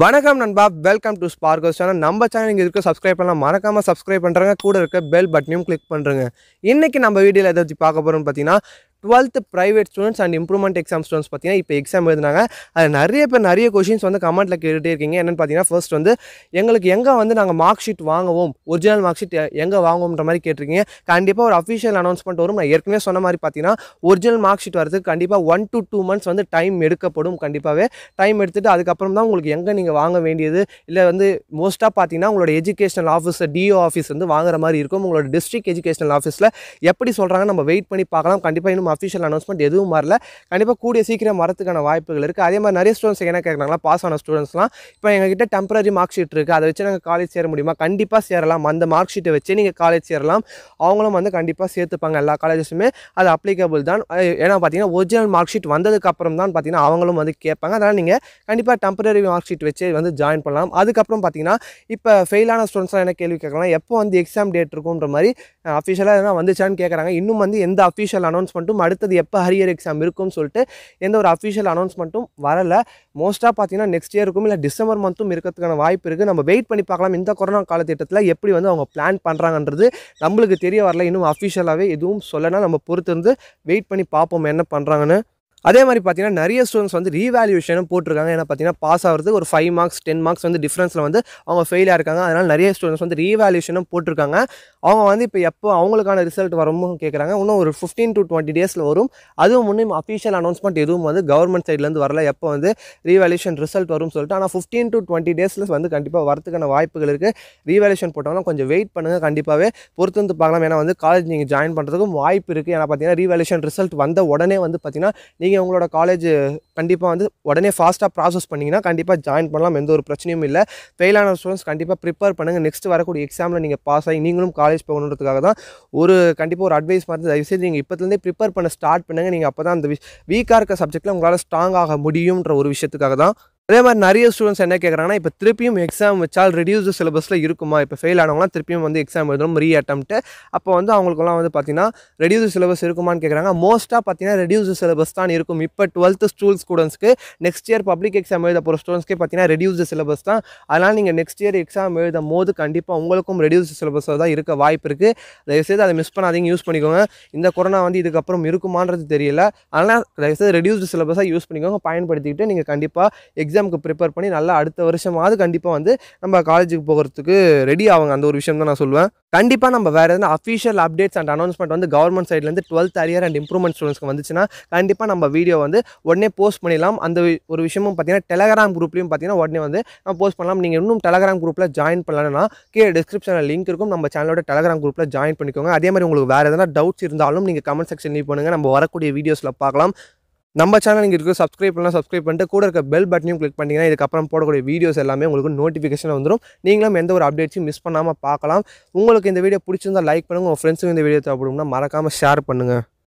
வணக்கம் நண்பா welcome to Sparko channel நம்ம சேனல் இங்கே இருக்க சப்ஸ்கிரைப் பண்ணலாம் மறக்காமல் சப்ஸ்கிரைப் பண்ணுறாங்க கூட இருக்க பெல் பட்டனையும் கிளிக் பண்ணுறங்க இன்றைக்கி நம்ம வீடியோவில் எதை வச்சு பார்க்க போகிறோம்னு பார்த்தீங்கன்னா twelfth private students and improvement exam students பார்த்தீங்கன்னா இப்போ எக்ஸாம் எழுதினாங்க அது நிறைய பேர் நிறைய கொஷின்ஸ் வந்து கமெண்ட்டில் கேட்டுகிட்டே இருக்கீங்க என்னென்னு பார்த்தீங்கன்னா ஃபர்ஸ்ட் வந்து எங்களுக்கு எங்கே வந்து நாங்கள் மார்க் ஷீட் வாங்குவோம் ஒரிஜினல் மார்க் ஷீட் எங்கே வாங்குவோம்ன்ற மாதிரி கேட்டிருக்கீங்க கண்டிப்பாக ஒரு அஃபிஷியல் அனௌன்ஸ்மெண்ட் வரும் நான் ஏற்கனவே சொன்ன மாதிரி பார்த்தீங்கன்னா ஒரிஜினல் மார்க் ஷீட் வரதுக்கு கண்டிப்பாக ஒன் டு டூ மந்த்ஸ் வந்து டைம் எடுக்கப்படும் கண்டிப்பாகவே டைம் எடுத்துகிட்டு அதுக்கப்புறம் தான் உங்களுக்கு எங்கே நீங்கள் வாங்க வேண்டியது இல்லை வந்து மோஸ்ட்டாக பார்த்தீங்கன்னா உங்களோட எஜுகேஷனல் ஆஃபீஸர் டிஓ ஆஃபீஸ் வந்து வாங்குற மாதிரி இருக்கும் உங்களோட டிஸ்ட்ரிக்ட் எஜுகேஷனல் ஆஃபீஸில் எப்படி சொல்கிறாங்க நம்ம வெயிட் பண்ணி பார்க்கலாம் கண்டிப்பாக இன்னும் அஃபிஷியல் அனௌன்ஸ்மெண்ட் எதுவும் வரல கண்டிப்பாக கூடிய சீக்கிரம் வரதுக்கான வாய்ப்புகள் இருக்குது அதே மாதிரி நிறைய ஸ்டூடெண்ட்ஸ் என்ன கேட்குறாங்களா பாஸ் ஆன ஸ்டூடெண்ட்ஸ்லாம் இப்போ எங்ககிட்ட டெம்பரரி மார்க் ஷீட் இருக்குது அதை வச்சு நாங்கள் காலேஜ் சேர முடியுமா கண்டிப்பாக சேரலாம் அந்த மார்க் ஷீட்டை வச்சு நீங்கள் காலேஜ் சேரலாம் அவங்களும் வந்து கண்டிப்பாக சேர்த்துப்பாங்க எல்லா காலேஜஸுமே அது அப்ளிகபிள் தான் ஏன்னா பார்த்தீங்கன்னா ஒரிஜினல் மார்க் ஷீட் வந்ததுக்கப்புறம் தான் பார்த்தீங்கன்னா அவங்களும் வந்து கேட்பாங்க அதனால் நீங்கள் கண்டிப்பாக டெம்பரரி மார்க் ஷீட் வச்சு வந்து ஜாயின் பண்ணலாம் அதுக்கப்புறம் பார்த்தீங்கன்னா இப்போ ஃபெயிலான ஸ்டூடெண்ட்ஸ்லாம் என்ன கேள்வி கேட்கலாம் எப்போ வந்து எக்ஸாம் டேட் இருக்குன்ற மாதிரி அஃபிஷியலாக எதனா வந்துச்சான்னு கேட்குறாங்க இன்னும் வந்து எந்த அஃபிஷியல் அனௌன்ஸ்மெண்ட்டும் அடுத்தது எப்போ ஹரியர் எக்ஸாம் இருக்கும்னு சொல்லிட்டு எந்த ஒரு அஃபிஷியல் அனௌன்ஸ்மெண்ட்டும் வரலை மோஸ்ட்டாக பார்த்தீங்கன்னா நெக்ஸ்ட் இயருக்கும் இல்லை டிசம்பர் மந்த்தும் இருக்கிறதுக்கான வாய்ப்பு இருக்குது நம்ம வெயிட் பண்ணி பார்க்கலாம் இந்த கொரோனா காலத்திட்டத்தில் எப்படி வந்து அவங்க பிளான் பண்ணுறாங்கன்றது நம்மளுக்கு தெரிய வரல இன்னும் அஃபிஷியலாகவே எதுவும் சொல்லனா நம்ம பொறுத்திருந்து வெயிட் பண்ணி பார்ப்போம் என்ன பண்ணுறாங்கன்னு அதே மாதிரி பார்த்தீங்கன்னா நிறைய ஸ்டூடெண்ட்ஸ் வந்து ரீவேல்யூஷனும் போட்டிருக்காங்க ஏன்னா பார்த்தீங்கன்னா பாஸ் ஆகிறதுக்கு ஒரு ஃபைவ் மார்க்ஸ் டென் மார்க்ஸ் வந்து டிஃப்ரென்ஸில் வந்து அவங்க ஃபெயிலாக இருக்காங்க அதனால் நிறைய ஸ்டூடெண்ட்ஸ் வந்து ரீவேல்யூஷனும் போட்டிருக்காங்க அவங்க வந்து இப்போ எப்போ அவங்களுக்கான ரிசல்ட் வரும்னு கேட்குறாங்க இன்னும் ஒரு ஃபிஃப்டீன் டு டுவெண்ட்டி டேஸில் வரும் அதுவும் முன்னே அஃபிஷியல் அனௌன்ஸ்மெண்ட் எதுவும் வந்து கவர்மெண்ட் சைட்லேருந்து வரல எப்போ வந்து ரீவேல்யூஷன் ரிசல்ட் வரும்னு சொல்லிட்டு ஆனால் ஃபிஃப்டீன் டு டுவெண்ட்டி டேஸில் வந்து கண்டிப்பாக வரதுக்கான வாய்ப்புகள் இருக்குது ரீவேல்யூஷன் போட்டாலும் கொஞ்சம் வெயிட் பண்ணுங்கள் கண்டிப்பாகவே பொறுத்து வந்து பார்க்கலாம் ஏன்னா வந்து காலேஜ் நீங்கள் ஜாயின் பண்ணுறதுக்கும் வாய்ப்பு இருக்குது ஏன்னா பார்த்தீங்கன்னா ரீவேல்யூஷன் ரிசல்ட் வந்த உடனே வந்து பார்த்தீங்கன்னா நீங்கள் உங்களோட காலேஜ் கண்டிப்பாக வந்து உடனே ஃபாஸ்ட்டாக ப்ராசஸ் பண்ணிங்கன்னா கண்டிப்பாக ஜாயின் பண்ணலாம் எந்த ஒரு பிரச்சனையும் இல்லை ஃபெயிலான ஸ்டூடெண்ட்ஸ் கண்டிப்பாக ப்ரிப்பேர் பண்ணுங்கள் நெக்ஸ்ட் வரக்கூடிய எக்ஸாமில் நீங்கள் பாஸ் ஆகி நீங்களும் காலேஜ் காலேஜ் போகணுன்றதுக்காக தான் ஒரு கண்டிப்பாக ஒரு அட்வைஸ் மாதிரி தயவுசெய்து நீங்கள் இப்போத்துலேருந்தே ப்ரிப்பேர் பண்ண ஸ்டார்ட் பண்ணுங்கள் நீங்கள் அப்போ தான் அந்த வீக்காக இருக்க சப்ஜெக்ட்டில் உங்களால் ஸ்ட்ராங் ஆக முடியுன்ற ஒரு விஷயத்துக்காக தான் அதே மாதிரி நிறைய ஸ்டூடெண்ட்ஸ் என்ன கேட்குறாங்கன்னா இப்போ திருப்பியும் எக்ஸாம் வச்சால் ரெடியூஸ் சிலபஸில் இருக்குமா இப்போ ஃபெயில் ஆனவங்களாம் திருப்பியும் வந்து எக்ஸாம் எழுதணும் ரீ அட்டம்ப்ட்டு அப்போ வந்து அவங்களுக்குலாம் வந்து பார்த்தீங்கன்னா ரெடியூஸ் சிலபஸ் இருக்குமான்னு கேட்குறாங்க மோஸ்ட்டாக பார்த்தீங்கன்னா ரெடியூஸ் சிலபஸ் தான் இருக்கும் இப்போ டுவெல்த்து ஸ்டூல் ஸ்டூடெண்ட்ஸ்க்கு நெக்ஸ்ட் இயர் பப்ளிக் எக்ஸாம் எழுத போகிற ஸ்டூடெண்ட்ஸ்க்கு பார்த்தீங்கன்னா ரெடியூஸ் சிலபஸ் தான் அதனால் நீங்கள் நெக்ஸ்ட் இயர் எக்ஸாம் எழுதும் போது கண்டிப்பாக உங்களுக்கும் ரெடியூஸ் சிலபஸாக தான் இருக்க வாய்ப்பு இருக்குது தயவுசெய்து அதை மிஸ் பண்ணாதீங்க யூஸ் பண்ணிக்கோங்க இந்த கொரோனா வந்து இதுக்கப்புறம் இருக்குமான்றது தெரியல அதனால் தயவுசெய்து ரெடியூஸ் சிலபஸாக யூஸ் பண்ணிக்கோங்க பயன்படுத்திக்கிட்டு நீங்கள் கண்டிப்பாக எக்ஸாம் எக்ஸாமுக்கு ப்ரிப்பேர் பண்ணி நல்லா அடுத்த வருஷமாவது கண்டிப்பாக வந்து நம்ம காலேஜுக்கு போகிறதுக்கு ரெடி ஆவாங்க அந்த ஒரு விஷயம் தான் நான் சொல்லுவேன் கண்டிப்பாக நம்ம வேறு எதனா அஃபிஷியல் அப்டேட்ஸ் அண்ட் அனௌன்ஸ்மெண்ட் வந்து கவர்மெண்ட் சைட்லேருந்து டுவெல்த் அரியர் அண்ட் இம்ப்ரூவ்மெண்ட் ஸ்டூடெண்ட்ஸ்க்கு வந்துச்சுன்னா கண்டிப்பாக நம்ம வீடியோ வந்து உடனே போஸ்ட் பண்ணிடலாம் அந்த ஒரு விஷயமும் பார்த்தீங்கன்னா டெலகிராம் குரூப்லையும் பார்த்தீங்கன்னா உடனே வந்து நம்ம போஸ்ட் பண்ணலாம் நீங்கள் இன்னும் டெலகிராம் குரூப்பில் ஜாயின் பண்ணலன்னா கீழே டிஸ்கிரிப்ஷனில் லிங்க் இருக்கும் நம்ம சேனலோட டெலகிராம் குரூப்பில் ஜாயின் பண்ணிக்கோங்க அதே மாதிரி உங்களுக்கு வேறு எதனா டவுட்ஸ் இருந்தாலும் நீங்கள் கமெண்ட் செக்ஷன் லீவ் பண்ணுங்கள் நம்ம வரக்கூடிய வீடியோஸில் பார்க்கலாம் நம்ம சேனல் இங்கே இருக்கிற சப்ஸ்கிரைப் பண்ணலாம் சப்ஸ்கிரைப் பண்ணிட்டு கூட இருக்க பெல் பட்டனையும் கிளிக் பண்ணிங்கன்னா இதுக்கப்புறம் போடக்கூடிய வீடியோஸ் எல்லாமே உங்களுக்கு நோட்டிஃபிகேஷன் வந்துடும் நீங்களும் எந்த ஒரு அப்டேட்ஸும் மிஸ் பண்ணாமல் பார்க்கலாம் உங்களுக்கு இந்த வீடியோ பிடிச்சிருந்தால் லைக் பண்ணுங்கள் உங்கள் ஃப்ரெண்ட்ஸுக்கு இந்த வீடியோ தேவைப்படும்னா மறக்காமல் ஷேர் பண்ணுங்கள்